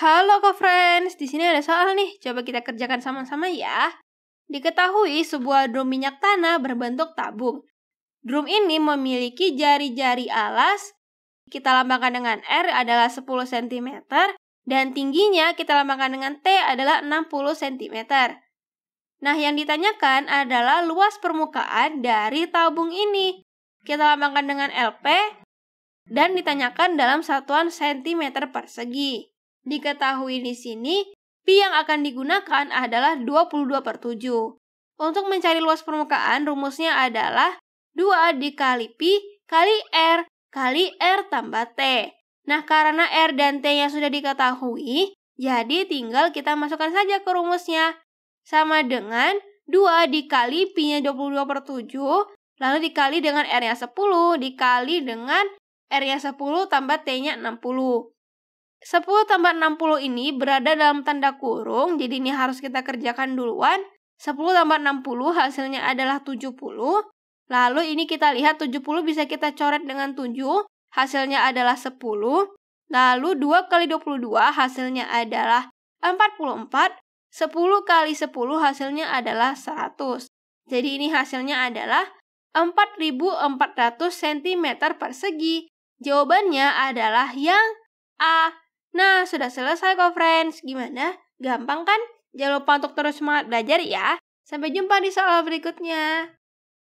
Halo co friends, di sini ada soal nih, coba kita kerjakan sama-sama ya. Diketahui sebuah drum minyak tanah berbentuk tabung. Drum ini memiliki jari-jari alas, kita lambangkan dengan R adalah 10 cm, dan tingginya kita lambangkan dengan T adalah 60 cm. Nah, yang ditanyakan adalah luas permukaan dari tabung ini. Kita lambangkan dengan LP, dan ditanyakan dalam satuan cm persegi. Diketahui di sini, pi yang akan digunakan adalah 22 per 7. Untuk mencari luas permukaan, rumusnya adalah 2 dikali pi kali R kali R tambah T. Nah, karena R dan T-nya sudah diketahui, jadi tinggal kita masukkan saja ke rumusnya. Sama dengan 2 dikali pi-nya 22 per 7, lalu dikali dengan R-nya 10, dikali dengan R-nya 10 tambah T-nya 60. 10 tambah 60 ini berada dalam tanda kurung, jadi ini harus kita kerjakan duluan. 10 tambah 60 hasilnya adalah 70. Lalu ini kita lihat 70 bisa kita coret dengan 7, hasilnya adalah 10. Lalu 2 kali 22 hasilnya adalah 44. 10 kali 10 hasilnya adalah 100. Jadi ini hasilnya adalah 4400 cm persegi. Jawabannya adalah yang A. Nah, sudah selesai kok friends. Gimana? Gampang kan? Jangan lupa untuk terus semangat belajar ya. Sampai jumpa di soal berikutnya.